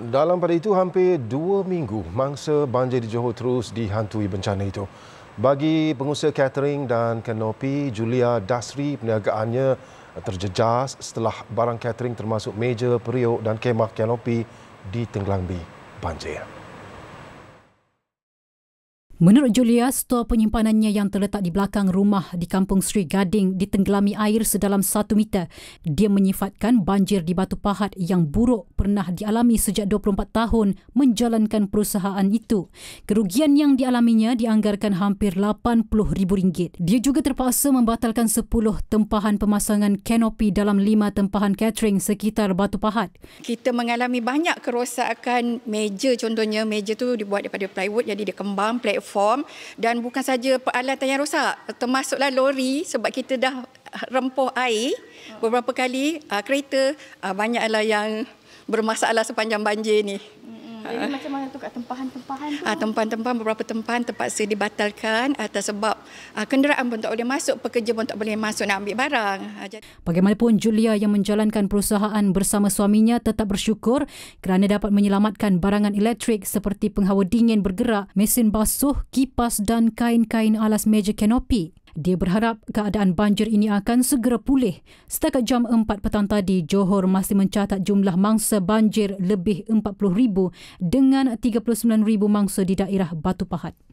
Dalam pada itu, hampir dua minggu mangsa banjir di Johor terus dihantui bencana itu. Bagi pengusaha catering dan kenopi Julia Dasri, perniagaannya terjejas setelah barang catering termasuk meja, periuk dan kemah kenopi di di banjir. Menurut Julia, stor penyimpanannya yang terletak di belakang rumah di kampung Sri Gading ditenggelami air sedalam satu meter. Dia menyifatkan banjir di Batu Pahat yang buruk pernah dialami sejak 24 tahun menjalankan perusahaan itu. Kerugian yang dialaminya dianggarkan hampir RM80,000. Dia juga terpaksa membatalkan 10 tempahan pemasangan kanopi dalam 5 tempahan catering sekitar Batu Pahat. Kita mengalami banyak kerosakan meja contohnya. Meja tu dibuat daripada plywood jadi dia kembang plywood platform dan bukan saja peralatan yang rosak termasuklah lori sebab kita dah rempoh air beberapa kali ah, kereta ah, banyaklah yang bermasalah sepanjang banjir ni. Jadi eh. macam mana tu kat tempahan-tempahan tu? Ah, tempahan-tempahan beberapa tempahan terpaksa dibatalkan atas sebab ah, kenderaan pun tak boleh masuk, pekerja pun tak boleh masuk nak ambil barang. Ah, Bagaimanapun Julia yang menjalankan perusahaan bersama suaminya tetap bersyukur kerana dapat menyelamatkan barangan elektrik seperti penghawa dingin bergerak, mesin basuh, kipas dan kain-kain alas meja kanopi. Dia berharap keadaan banjir ini akan segera pulih. Setakat jam 4 petang tadi, Johor masih mencatat jumlah mangsa banjir lebih 40,000 dengan 39,000 mangsa di daerah Batu Pahat.